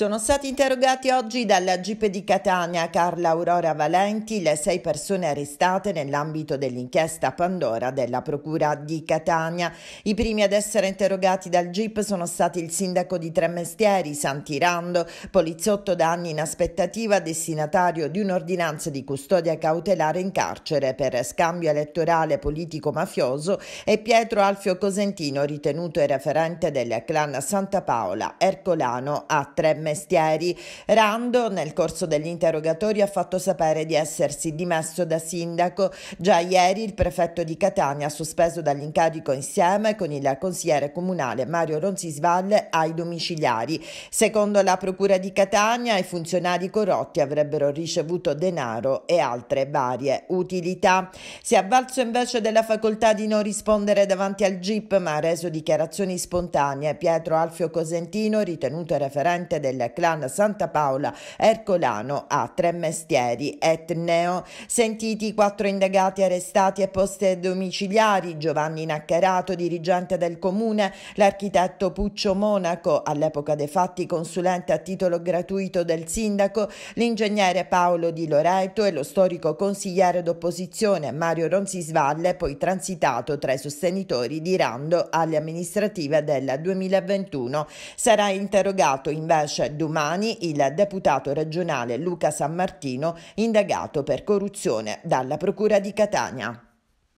Sono stati interrogati oggi dalla GIP di Catania Carla Aurora Valenti le sei persone arrestate nell'ambito dell'inchiesta Pandora della Procura di Catania. I primi ad essere interrogati dal GIP sono stati il sindaco di Tremestieri, Rando, poliziotto da anni in aspettativa, destinatario di un'ordinanza di custodia cautelare in carcere per scambio elettorale politico-mafioso e Pietro Alfio Cosentino, ritenuto e referente del clan Santa Paola, Ercolano a Tremestieri mestieri. Rando, nel corso degli interrogatori, ha fatto sapere di essersi dimesso da sindaco. Già ieri il prefetto di Catania ha sospeso dall'incarico insieme con il consigliere comunale Mario Ronzisvalle ai domiciliari. Secondo la procura di Catania, i funzionari corrotti avrebbero ricevuto denaro e altre varie utilità. Si è avvalso invece della facoltà di non rispondere davanti al GIP, ma ha reso dichiarazioni spontanee. Pietro Alfio Cosentino, ritenuto referente del del clan Santa Paola Ercolano a mestieri Etneo. Sentiti i quattro indagati arrestati e posti domiciliari, Giovanni Naccarato, dirigente del comune, l'architetto Puccio Monaco, all'epoca dei fatti consulente a titolo gratuito del sindaco, l'ingegnere Paolo Di Loreto e lo storico consigliere d'opposizione Mario Ronzisvalle, poi transitato tra i sostenitori di Rando alle amministrative del 2021. Sarà interrogato invece Marce cioè domani il deputato regionale Luca San Martino indagato per corruzione dalla Procura di Catania.